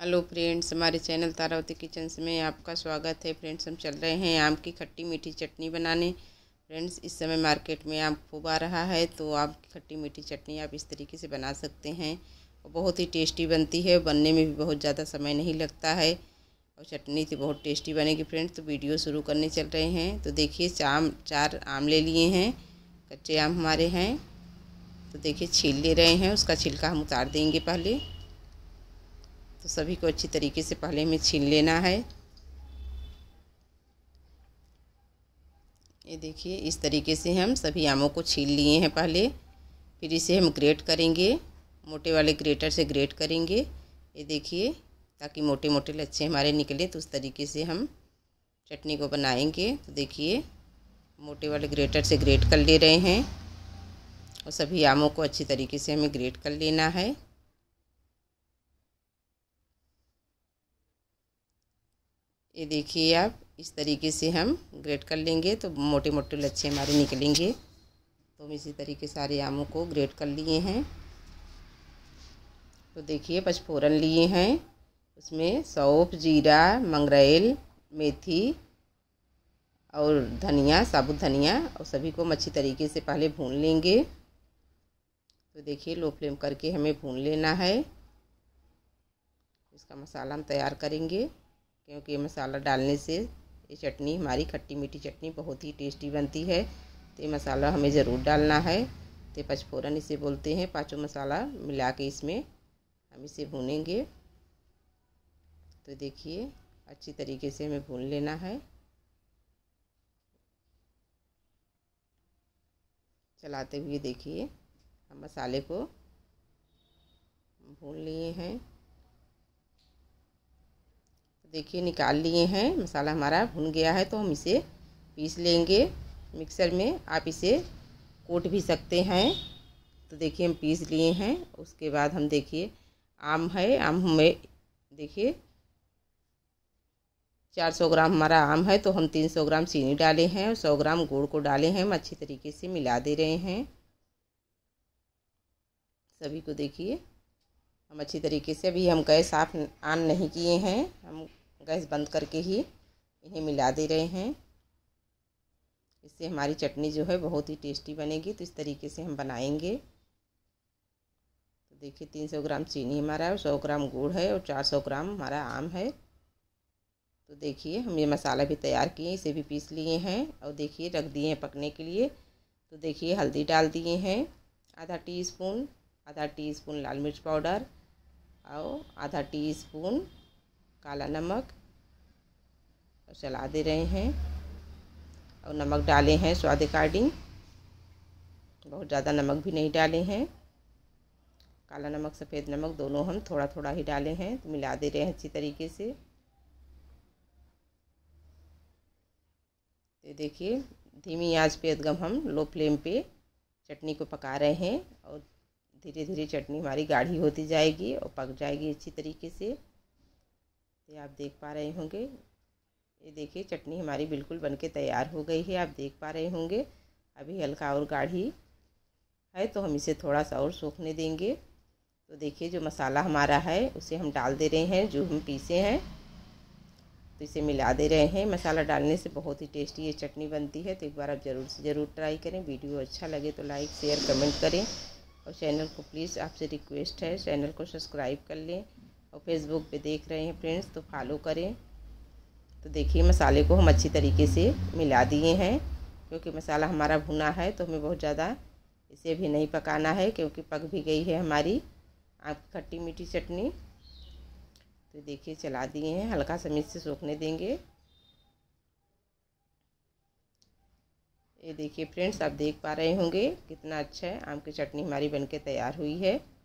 hello friends हमारे channel Taravati kitchens में आपका स्वागत है फ्रेंड्स हम चल रहे हैं आम की खट्टी मीठी चटनी बनाने फ्रेंड्स इस समय मार्केट में आम खूब आ रहा है तो आम की खट्टी मीठी चटनी आप इस तरीके से बना सकते हैं और बहुत ही टेस्टी बनती है बनने में भी बहुत ज़्यादा समय नहीं लगता है और चटनी तो बहुत टेस्टी बनेगी फ्रेंड्स तो वीडियो शुरू करने चल रहे हैं तो देखिए चाम चार आम ले लिए हैं कच्चे आम हमारे हैं तो देखिए छील ले रहे हैं उसका छिलका हम उतार देंगे पहले तो सभी को अच्छी तरीके से पहले में छीन लेना है ये देखिए इस तरीके से हम सभी आमों को छील लिए हैं पहले फिर इसे हम ग्रेट करेंगे मोटे वाले ग्रेटर से ग्रेट करेंगे ये देखिए ताकि मोटे मोटे लच्छे हमारे निकले तो उस तरीके से हम चटनी को बनाएंगे तो देखिए मोटे वाले ग्रेटर से ग्रेट कर ले रहे हैं और सभी आमों को अच्छी तरीके से हमें ग्रेट कर लेना है ये देखिए आप इस तरीके से हम ग्रेट कर लेंगे तो मोटे मोटे लच्छे हमारे निकलेंगे तो हम इसी तरीके सारे आमों को ग्रेट कर लिए हैं तो देखिए पचफोरन लिए हैं उसमें सौंफ जीरा मंगरेल मेथी और धनिया साबुत धनिया और सभी को हम अच्छी तरीके से पहले भून लेंगे तो देखिए लो फ्लेम करके हमें भून लेना है इसका मसाला हम तैयार करेंगे क्योंकि मसाला डालने से ये चटनी हमारी खट्टी मीठी चटनी बहुत ही टेस्टी बनती है तो ये मसाला हमें ज़रूर डालना है तो पचफोरन इसे बोलते हैं पाँचों मसाला मिला के इसमें हम इसे भूनेंगे तो देखिए अच्छी तरीके से हमें भून लेना है चलाते हुए देखिए हम मसाले को भून लिए हैं देखिए निकाल लिए हैं मसाला हमारा भुन गया है तो हम इसे पीस लेंगे मिक्सर में आप इसे कोट भी सकते हैं तो देखिए हम पीस लिए हैं उसके बाद हम देखिए आम है आम हमें देखिए 400 ग्राम हमारा आम है तो हम 300 ग्राम चीनी डाले हैं और 100 ग्राम गुड़ को डाले हैं हम अच्छी तरीके से मिला दे रहे हैं सभी को देखिए हम अच्छी तरीके से अभी हम गैस साफ ऑन नहीं किए हैं हम गैस बंद करके ही इन्हें मिला दे रहे हैं इससे हमारी चटनी जो है बहुत ही टेस्टी बनेगी तो इस तरीके से हम बनाएंगे तो देखिए तीन सौ ग्राम चीनी हमारा है सौ ग्राम गुड़ है और चार सौ ग्राम हमारा आम है तो देखिए हम ये मसाला भी तैयार किए इसे भी पीस लिए हैं और देखिए रख दिए हैं पकने के लिए तो देखिए हल्दी डाल दिए हैं आधा टी स्पून आधा टी स्पून लाल मिर्च पाउडर और आधा टी स्पून काला नमक और चला दे रहे हैं और नमक डाले हैं स्वाद अकॉर्डिंग बहुत ज़्यादा नमक भी नहीं डाले हैं काला नमक सफ़ेद नमक दोनों हम थोड़ा थोड़ा ही डाले हैं तो मिला दे रहे हैं अच्छी तरीके से तो देखिए धीमी आंच पे एकदम हम लो फ्लेम पे चटनी को पका रहे हैं और धीरे धीरे चटनी हमारी गाढ़ी होती जाएगी और पक जाएगी अच्छी तरीके से ये आप देख पा रहे होंगे ये देखिए चटनी हमारी बिल्कुल बनके तैयार हो गई है आप देख पा रहे होंगे अभी हल्का और गाढ़ी है तो हम इसे थोड़ा सा और सूखने देंगे तो देखिए जो मसाला हमारा है उसे हम डाल दे रहे हैं जो हम पीसे हैं तो इसे मिला दे रहे हैं मसाला डालने से बहुत ही टेस्टी ये चटनी बनती है तो एक बार आप ज़रूर से ज़रूर ट्राई करें वीडियो अच्छा लगे तो लाइक शेयर कमेंट करें और चैनल को प्लीज़ आपसे रिक्वेस्ट है चैनल को सब्सक्राइब कर लें और फेसबुक पे देख रहे हैं फ्रेंड्स तो फॉलो करें तो देखिए मसाले को हम अच्छी तरीके से मिला दिए हैं क्योंकि मसाला हमारा भुना है तो हमें बहुत ज़्यादा इसे भी नहीं पकाना है क्योंकि पक भी गई है हमारी आँख खट्टी मीठी चटनी तो देखिए चला दिए हैं हल्का सा मिर्च से सूखने देंगे ये देखिए फ्रेंड्स आप देख पा रहे होंगे कितना अच्छा है आम की चटनी हमारी बनके तैयार हुई है